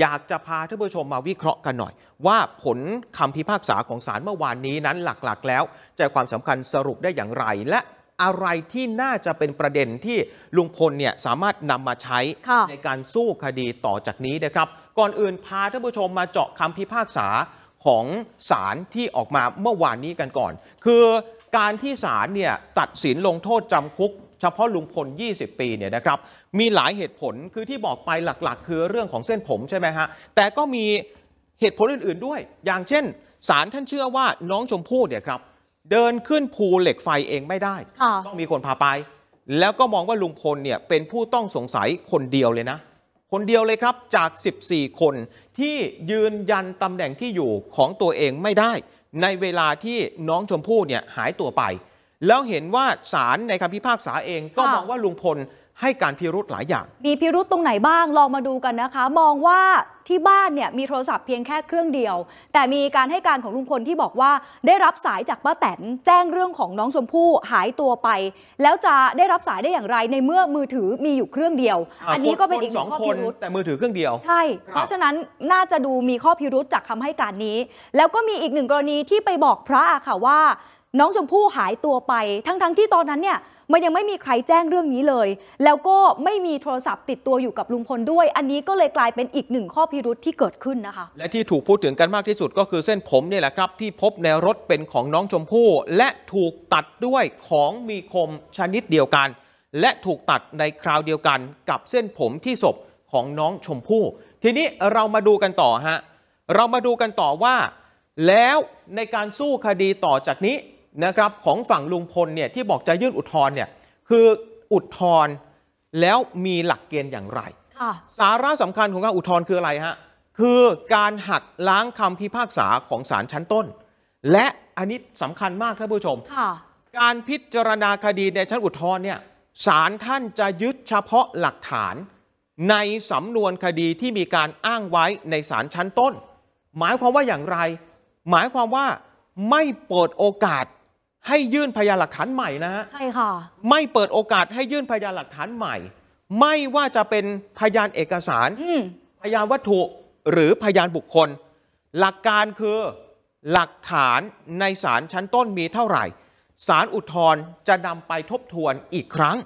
อยากจะพาท่านผู้ชมมาวิเคราะห์กันหน่อย ว่าผลคำพิพากษาของศาลเมื่อวานนี้นั้นหลักๆ แล้วใจความสำคัญสรุปได้อย่างไรและอะไรที่น่าจะเป็นประเด็นที่ลุงพลเนี่ยสามารถนำมาใช้ในการสู้คดีต่อจากนี้นะครับ ก่อนอื่นพาท่านผู้ชมมาเจาะคำพิพากษาของศาลที่ออกมาเมื่อวานนี้กันก่อน คือการที่ศาลเนี่ยตัดสินลงโทษจำคุกเฉพาะลุงพล20 ปีเนี่ยนะครับมีหลายเหตุผลคือที่บอกไปหลักๆ คือเรื่องของเส้นผมใช่ไหมฮะแต่ก็มีเหตุผลอื่น ๆด้วย อย่างเช่นศาลท่านเชื่อว่าน้องชมพู่เนี่ยครับ เดินขึ้นภูเหล็กไฟเองไม่ได้ต้องมีคนพาไป แล้วก็มองว่าลุงพลเนี่ยเป็นผู้ต้องสงสัยคนเดียวเลยนะ คนเดียวเลยครับจาก 14 คนที่ยืนยันตำแหน่งที่อยู่ของตัวเองไม่ได้ ในเวลาที่น้องชมพู่เนี่ยหายตัวไปแล้วเห็นว่าศาลในคำพิพากษาเองก็มองว่าลุงพลให้การพิรุธหลายอย่าง มีพิรุธตรงไหนบ้างลองมาดูกันนะคะมองว่าที่บ้านเนี่ยมีโทรศัพท์เพียงแค่เครื่องเดียว แต่มีการให้การของลุงพลที่บอกว่าได้รับสายจากป้าแตนแจ้งเรื่องของน้องชมพู่หายตัวไป แล้วจะได้รับสายได้อย่างไรในเมื่อมือถือมีอยู่เครื่องเดียว อันนี้ก็เป็นอีกหนึ่งข้อพิรุธแต่มือถือเครื่องเดียวใช่เพราะฉะนั้นน่าจะดูมีข้อพิรุธจากคำให้การนี้ แล้วก็มีอีกหนึ่งกรณีที่ไปบอกพระค่ะว่าน้องชมพู่หายตัวไป ทั้งๆทที่ตอนนั้นเนี่ยมันยังไม่มีใครแจ้งเรื่องนี้เลย แล้วก็ไม่มีโทรศัพท์ติดตัวอยู่กับลุงพลด้วย อันนี้ก็เลยกลายเป็นอีกหนึ่งข้อพิรุธที่เกิดขึ้นนะคะ และที่ถูกพูดถึงกันมากที่สุดก็คือเส้นผมเนี่ยแหละครับ ที่พบในรถเป็นของน้องชมพู่และถูกตัดด้วยของมีคมชนิดเดียวกัน และถูกตัดในคราวเดียวกันกับเส้นผมที่ศพของน้องชมพู่ทีนี้เรามาดูกันต่อฮะเรามาดูกันต่อว่าแล้วในการสู้คดีต่อจากนี้นะครับของฝั่งลุงพลเนี่ยที่บอกจะยื่นอุทธรณ์เนี่ยคืออุทธรณ์แล้วมีหลักเกณฑ์อย่างไรสาระสำคัญของการอุทธรณ์คืออะไรฮะคือการหักล้างคำพิพากษาของศาลชั้นต้น และอันนี้สำคัญมากท่านผู้ชมการพิจารณาคดีในชั้นอุทธรณ์เนี่ยศาลท่านจะยึดเฉพาะหลักฐานในสำนวนคดีที่มีการอ้างไว้ในศาลชั้นต้น หมายความว่าอย่างไร หมายความว่าไม่เปิดโอกาสให้ยื่นพยานหลักฐานใหม่นะฮะใช่ค่ะไม่เปิดโอกาสให้ยื่นพยานหลักฐานใหม่ ไม่ว่าจะเป็นพยานเอกสารพยานวัตถุหรือพยานบุคคล หลักการคือหลักฐานในศาลชั้นต้นมีเท่าไหร่ศาลอุทธรณ์จะนำไปทบทวนอีกครั้ง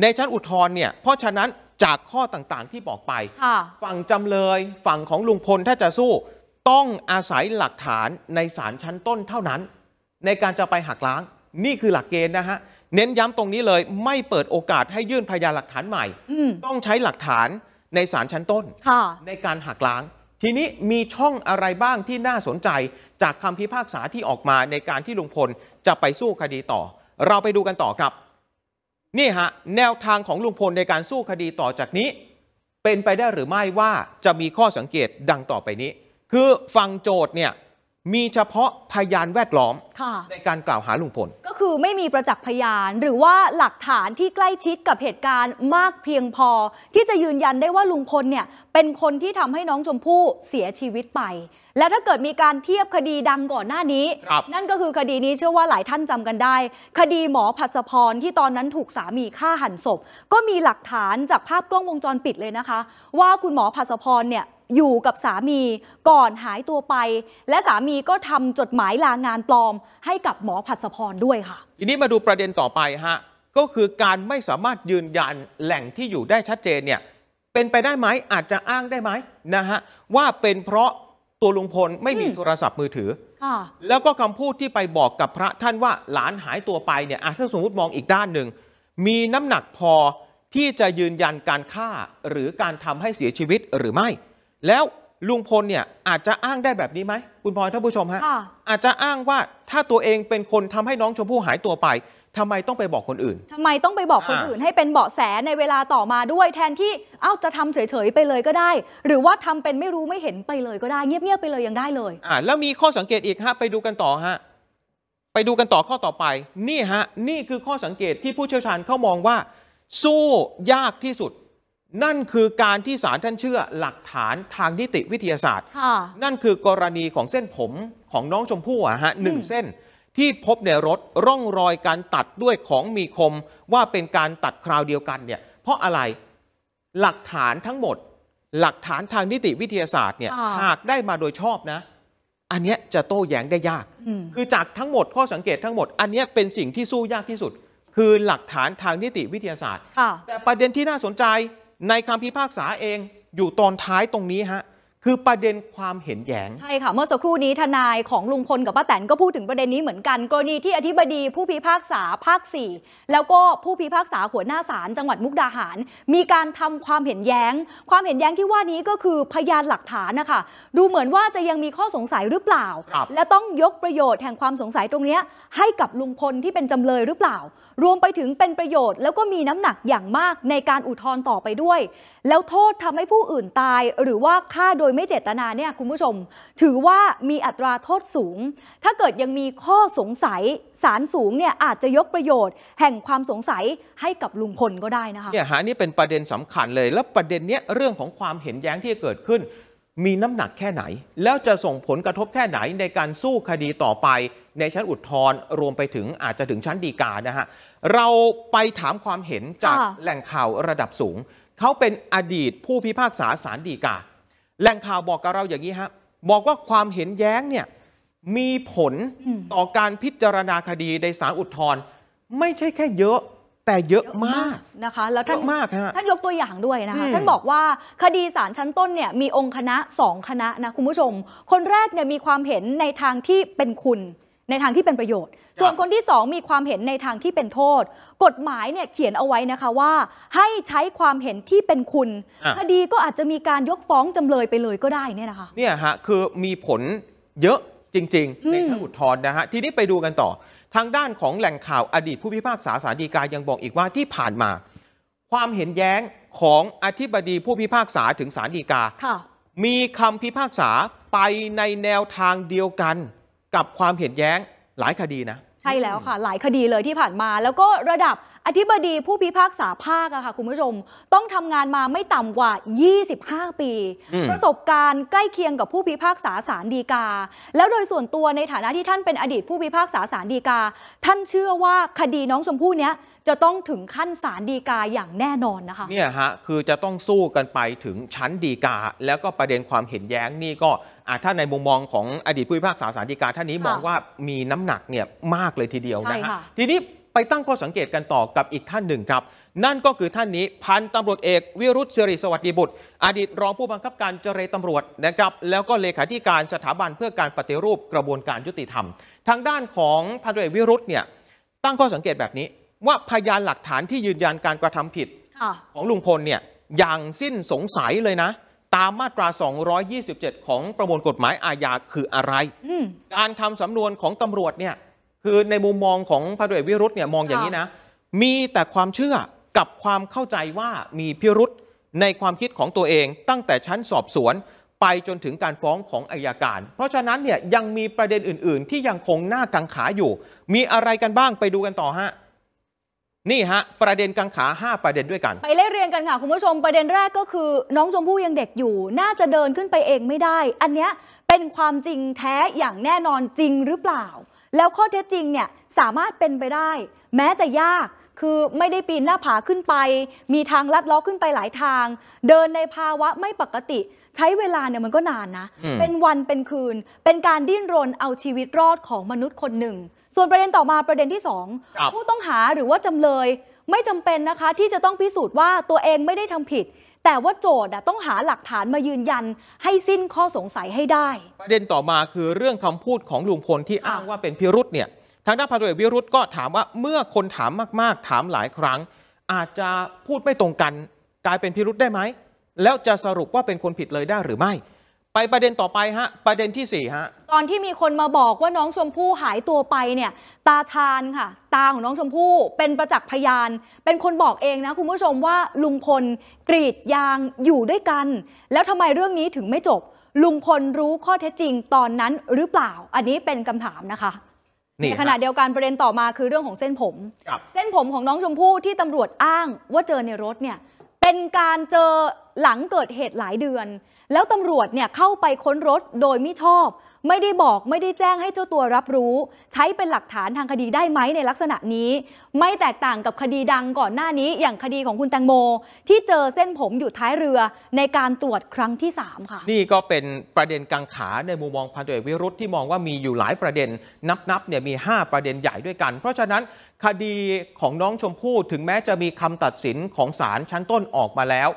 ในชั้นอุทธรณ์เนี่ย เพราะฉะนั้นจากข้อต่างๆ ที่บอกไปฝั่งจำเลยฝั่งของลุงพลถ้าจะสู้ต้องอาศัยหลักฐานในศาลชั้นต้นเท่านั้นในการจะไปหักล้าง นี่คือหลักเกณฑ์นะฮะเน้นย้ำตรงนี้เลย ไม่เปิดโอกาสให้ยื่นพยานหลักฐานใหม่ต้องใช้หลักฐานในศาลชั้นต้นในการหักล้าง ทีนี้มีช่องอะไรบ้างที่น่าสนใจ จากคำพิพากษาที่ออกมาในการที่ลุงพลจะไปสู้คดีต่อ เราไปดูกันต่อครับนี่ฮะแนวทางของลุงพลในการสู้คดีต่อจากนี้ เป็นไปได้หรือไม่ว่าจะมีข้อสังเกตดังต่อไปนี้ คือฝั่งโจทย์เนี่ยมีเฉพาะพยานแวดล้อมในการกล่าวหาลุงพลก็คือไม่มีประจักษ์พยาน หรือว่าหลักฐานที่ใกล้ชิดกับเหตุการณ์มากเพียงพอ ที่จะยืนยันได้ว่าลุงพลเนี่ยเป็นคนที่ทำให้น้องชมพู่เสียชีวิตไป และถ้าเกิดมีการเทียบคดีดังก่อนหน้านี้ นั่นก็คือคดีนี้เชื่อว่าหลายท่านจำกันได้ คดีหมอผัสพรที่ตอนนั้นถูกสามีฆ่าหันศพ ก็มีหลักฐานจากภาพกล้องวงจรปิดเลยนะคะ ว่าคุณหมอผัสพรเนี่ยอยู่กับสามีก่อนหายตัวไป และสามีก็ทำจดหมายลางานปลอม ให้กับหมอผัดสพรด้วยค่ะทีนี้มาดูประเด็นต่อไปฮะก็คือการไม่สามารถยืนยันแหล่งที่อยู่ได้ชัดเจนเนี่ยเป็นไปได้ไหมอาจจะอ้างได้ไหมนะฮะว่าเป็นเพราะตัวลุงพลไม่มีโทรศัพท์มือถือ แล้วก็คำพูดที่ไปบอกกับพระท่านว่าหลานหายตัวไปเนี่ยถ้าสมมติมองอีกด้านหนึ่งมีน้ำหนักพอที่จะยืนยันการฆ่า หรือการทำให้เสียชีวิตหรือไม่แล้วลุงพลเนี่ยอาจจะอ้างได้แบบนี้ไหมคุณพลอยท่านผู้ชมฮะอาจจะอ้างว่าถ้าตัวเองเป็นคนทำให้น้องชมพู่หายตัวไป ทำไมต้องไปบอกคนอื่น ทำไมต้องไปบอกคนอื่น ให้เป็นเบาะแสในเวลาต่อมาด้วย แทนที่เอ้าจะทำเฉยๆไปเลยก็ได้ หรือว่าทำเป็นไม่รู้ไม่เห็นไปเลยก็ได้เงียบๆไปเลยยังได้เลยอ่าแล้วมีข้อสังเกตอีกฮะไปดูกันต่อฮะไปดูกันต่อข้อต่อไปนี่ฮะนี่คือข้อสังเกตที่ผู้เชี่ยวชาญเขามองว่า สู้ยากที่สุดนั่นคือการที่ศาลท่านเชื่อหลักฐานทางนิติวิทยาศาสตร์ นั่นคือกรณีของเส้นผมของน้องชมพู่อะฮะหนึ่งเส้นที่พบในรถร่องรอยการตัดด้วยของมีคมว่าเป็นการตัดคราวเดียวกันเนี่ย เพราะอะไรหลักฐานทั้งหมด หลักฐานทางนิติวิทยาศาสตร์เนี่ยหากได้มาโดยชอบนะ อันนี้จะโต้แย้งได้ยาก คือจากทั้งหมดข้อสังเกตทั้งหมด อันนี้เป็นสิ่งที่สู้ยากที่สุด คือหลักฐานทางนิติวิทยาศาสตร์แต่ประเด็นที่น่าสนใจในคำพิพากษาเองอยู่ตอนท้ายตรงนี้ฮะคือประเด็นความเห็นแยง้งใช่ค่ะเมื่อสักครู่นี้ทนายของลุงพลกับป้าแตนก็พูดถึงประเด็นนี้เหมือนกัน กรณีที่อธิบดีผู้พิพากษาภาค4แล้วก็ผู้พิพากษาหัวหน้าศาลจังหวัดมุกดาหาร มีการทำความเห็นแยง้ง ความเห็นแย้งที่ว่านี้ก็คือพยานหลักฐานนะคะดูเหมือนว่าจะยังมีข้อสงสัยหรือเปล่า และต้องยกประโยชน์แห่งความสงสัยตรงนี้ให้กับลุงพลที่เป็นจำเลยหรือเปล่ารวมไปถึงเป็นประโยชน์แล้วก็มีน้ำหนักอย่างมากในการอุทธรณ์ต่อไปด้วย แล้วโทษทำให้ผู้อื่นตาย หรือว่าฆ่าโดยไม่เจตนาเนี่ยคุณผู้ชม ถือว่ามีอัตราโทษสูง ถ้าเกิดยังมีข้อสงสัยศาลสูงเนี่ยอาจจะยกประโยชน์ แห่งความสงสัยให้กับลุงพลก็ได้นะคะเนี่ยฮะนี่เป็นประเด็นสำคัญเลย แล้วประเด็นเนี้ยเรื่องของความเห็นแย้งที่เกิดขึ้นมีน้ำหนักแค่ไหน แล้วจะส่งผลกระทบแค่ไหนในการสู้คดีต่อไปในชั้นอุทธรณ์รวมไปถึงอาจจะถึงชั้นดีกานะฮะ เราไปถามความเห็นจากแหล่งข่าวระดับสูง เขาเป็นอดีตผู้พิพากษาศาลดีกา แหล่งข่าวบอกกับเราอย่างนี้ฮะ บอกว่าความเห็นแย้งเนี่ยมีผลต่อการพิจารณาคดีในศาลอุทธรณ์ไม่ใช่แค่เยอะแต่เยอะมากนะคะแล้วท่านมากฮะท่านยกตัวอย่างด้วยนะคะท่านบอกว่าคดีศาลชั้นต้นเนี่ยมีองค์คณะสองคณะนะคุณผู้ชม คนแรกเนี่ยมีความเห็นในทางที่เป็นคุณในทางที่เป็นประโยชน์ ส่วนคนที่ 2 มีความเห็นในทางที่เป็นโทษ กฎหมายเนี่ยเขียนเอาไว้นะคะว่า ให้ใช้ความเห็นที่เป็นคุณคดีก็อาจจะมีการยกฟ้องจำเลยไปเลยก็ได้เนี่ยนะคะ เนี่ยฮะคือมีผลเยอะจริงๆ ในชั้นอุทธรณ์นะฮะ ทีนี้ไปดูกันต่อ ทางด้านของแหล่งข่าวอดีตผู้พิพากษาสารดีกา ยังบอกอีกว่าที่ผ่านมาความเห็นแย้งของอธิบดีผู้พิพากษาถึงสารดีกามีคำพิพากษาไปในแนวทางเดียวกันกับความเห็นแย้งหลายคดีนะ ใช่แล้วค่ะ หลายคดีเลยที่ผ่านมา แล้วก็ระดับอธิบดีผู้พิพากษาภาคอะค่ะคุณผู้ชม ต้องทำงานมาไม่ต่ำกว่า 25 ปี ประสบการณ์ใกล้เคียงกับผู้พิพากษาสารดีกา แล้วโดยส่วนตัวในฐานะที่ท่านเป็นอดีตผู้พิพากษาสารดีกา ท่านเชื่อว่าคดีน้องชมพู่เนี้ยจะต้องถึงขั้นสารดีกาอย่างแน่นอนนะคะเนี่ยฮะคือจะต้องสู้กันไปถึงชั้นดีกา แล้วก็ประเด็นความเห็นแย้งนี่ก็ถ้าในมุมมองของอดีตผู้พิพากษาสารดีกาท่านนี้มองว่ามีน้ำหนักเนี่ยมากเลยทีเดียวนะฮะทีนี้ไปตั้งข้อสังเกตกันต่อกับอีกท่านหนึ่งครับ นั่นก็คือท่านนี้พันตำรวจเอกวิรุธเสรีสวัสดีบุตร อดีตรองผู้บังคับการเจรตำรวจนะครับแล้วก็เลขาธิการสถาบันเพื่อการปฏิรูปกระบวนการยุติธรรม ทางด้านของพันตำรวจวิรุธเนี่ยตั้งข้อสังเกตแบบนี้ ว่าพยานหลักฐานที่ยืนยันการกระทำผิดของลุงพลเนี่ยอย่างสิ้นสงสัยเลยนะ ตามมาตรา 227 ของประมวลกฎหมายอาญาคืออะไรการทำสำนวนของตำรวจเนี่ยคือในมุมมองของพระเดชวิรุธเนี่ยมองอย่างนี้นะ มีแต่ความเชื่อกับความเข้าใจว่ามีพิรุธในความคิดของตัวเองตั้งแต่ชั้นสอบสวนไปจนถึงการฟ้องของอายการ เพราะฉะนั้นเนี่ยยังมีประเด็นอื่น ๆที่ยังคงหน้ากังขาอยู่ มีอะไรกันบ้างไปดูกันต่อฮะ นี่ฮะ ประเด็นกังขา 5 ประเด็นด้วยกัน ไปเล่เรียงกันค่ะคุณผู้ชมประเด็นแรกก็คือ น้องชมพู่ยังเด็กอยู่น่าจะเดินขึ้นไปเองไม่ได้ อันเนี้ยเป็นความจริงแท้อย่างแน่นอนจริงหรือเปล่าแล้วข้อเท็จจริงเนี่ยสามารถเป็นไปได้ แม้จะยากคือไม่ได้ปีนหน้าผาขึ้นไป มีทางลัดล้อขึ้นไปหลายทาง เดินในภาวะไม่ปกติ ใช้เวลาเนี่ยมันก็นานนะ เป็นวันเป็นคืน เป็นการดิ้นรนเอาชีวิตรอดของมนุษย์คนหนึ่ง ส่วนประเด็นต่อมาประเด็นที่ 2 ผู้ต้องหาหรือว่าจำเลยไม่จำเป็นนะคะ ที่จะต้องพิสูจน์ว่าตัวเองไม่ได้ทำผิดแต่ว่าโจทย์ต้องหาหลักฐานมายืนยัน ให้สิ้นข้อสงสัยให้ได้ ประเด็นต่อมาคือเรื่องคำพูดของลุงพลที่อ้างว่าเป็นพิรุษเนี่ย ทางด้านพันต์เวกวิรุธก็ถามว่าเมื่อคนถามมาก ๆ ถามหลายครั้ง อาจจะพูดไม่ตรงกัน กลายเป็นพิรุษได้ไหม แล้วจะสรุปว่าเป็นคนผิดเลยได้หรือไม่ไปประเด็นต่อไปฮะประเด็นที่4ฮะตอนที่มีคนมาบอกว่าน้องชมพู่หายตัวไปเนี่ยตาชาญค่ะ ตาของน้องชมพู่เป็นประจักษ์พยาน เป็นคนบอกเองนะคุณผู้ชมว่าลุงพลกรีดยางอยู่ด้วยกัน แล้วทำไมเรื่องนี้ถึงไม่จบลุงพลรู้ข้อเท็จจริงตอนนั้นหรือเปล่าอันนี้เป็นคำถามนะคะในขณะเดียวกันประเด็นต่อมาคือเรื่องของเส้นผมเส้นผมของน้องชมพู่ที่ตำรวจอ้าง ว่าเจอในรถเนี่ยเป็นการเจอหลังเกิดเหตุหลายเดือน แล้วตำรวจเนี่ยเข้าไปค้นรถโดยไม่ชอบ ไม่ได้บอกไม่ได้แจ้งให้เจ้าตัวรับรู้ ใช้เป็นหลักฐานทางคดีได้ไหมในลักษณะนี้ ไม่แตกต่างกับคดีดังก่อนหน้านี้ อย่างคดีของคุณแตงโม ที่เจอเส้นผมอยู่ท้ายเรือในการตรวจครั้งที่ 3 ค่ะ นี่ก็เป็นประเด็นกังขา ในมุมมองพันตุรวเอกวิรุธที่มองว่ามีอยู่หลายประเด็น นับๆเนี่ยมี 5 ประเด็นใหญ่ด้วยกัน เพราะฉะนั้นคดีของน้องชมพู่ถึงแม้จะมีคำตัดสินของศาลชั้นต้นออกมาแล้ว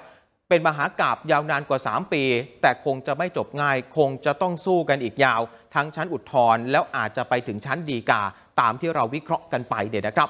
เป็นมหากราบยาวนานกว่า 3 ปี แต่คงจะไม่จบง่าย คงจะต้องสู้กันอีกยาว ทั้งชั้นอุทธรณ์แล้วอาจจะไปถึงชั้นดีกาตามที่เราวิเคราะห์กันไปเด็ดนะครับ